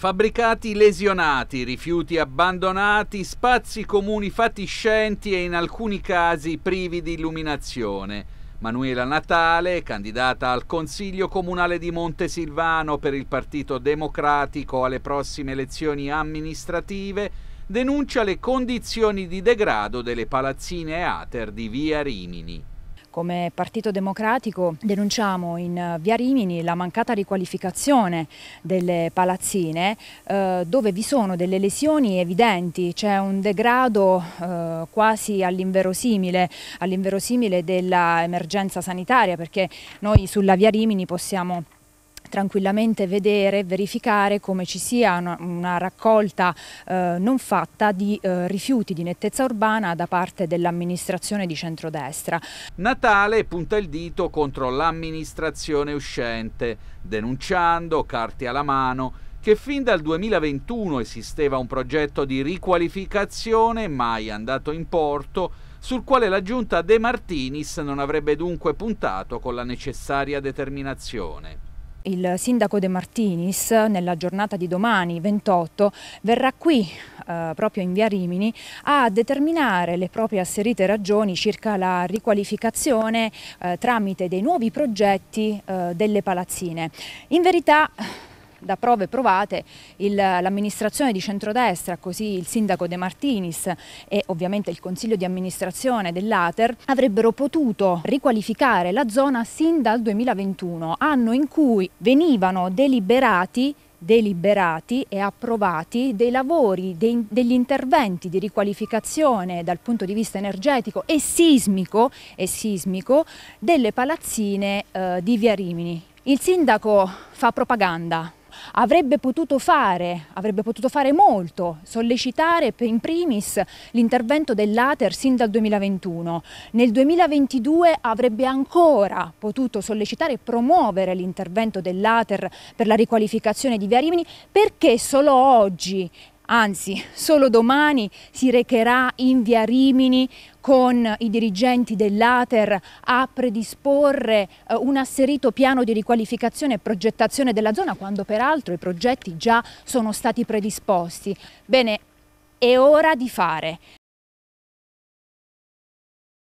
Fabbricati lesionati, rifiuti abbandonati, spazi comuni fatiscenti e in alcuni casi privi di illuminazione. Manuela Natale, candidata al Consiglio Comunale di Montesilvano per il Partito Democratico alle prossime elezioni amministrative, denuncia le condizioni di degrado delle palazzine ater di via Rimini. Come Partito Democratico denunciamo in eh, via Rimini la mancata riqualificazione delle palazzine eh, dove vi sono delle lesioni evidenti, c'è un degrado eh, quasi all'inverosimile, all dell'emergenza sanitaria perché noi sulla via Rimini possiamo tranquillamente vedere, verificare come ci sia una, una raccolta eh, non fatta di eh, rifiuti di nettezza urbana da parte dell'amministrazione di centrodestra. Natale punta il dito contro l'amministrazione uscente, denunciando, carte alla mano, che fin dal 2021 esisteva un progetto di riqualificazione mai andato in porto, sul quale la giunta De Martinis non avrebbe dunque puntato con la necessaria determinazione. Il sindaco De Martinis nella giornata di domani 28 verrà qui eh, proprio in via Rimini a determinare le proprie asserite ragioni circa la riqualificazione eh, tramite dei nuovi progetti eh, delle palazzine. In verità da prove provate l'amministrazione di centrodestra, così il sindaco De Martinis e ovviamente il consiglio di amministrazione dell'Ater, avrebbero potuto riqualificare la zona sin dal 2021, anno in cui venivano deliberati deliberati e approvati dei lavori, dei, degli interventi di riqualificazione dal punto di vista energetico e sismico, e sismico delle palazzine eh, di Via Rimini. Il sindaco fa propaganda, avrebbe potuto fare, avrebbe potuto fare molto, sollecitare in primis l'intervento dell'Ater sin dal 2021. Nel 2022 avrebbe ancora potuto sollecitare e promuovere l'intervento dell'Ater per la riqualificazione di Via Rimini perché solo oggi anzi solo domani si recherà in via Rimini con i dirigenti dell'Ater a predisporre eh, un asserito piano di riqualificazione e progettazione della zona quando peraltro i progetti già sono stati predisposti. Bene, è ora di fare.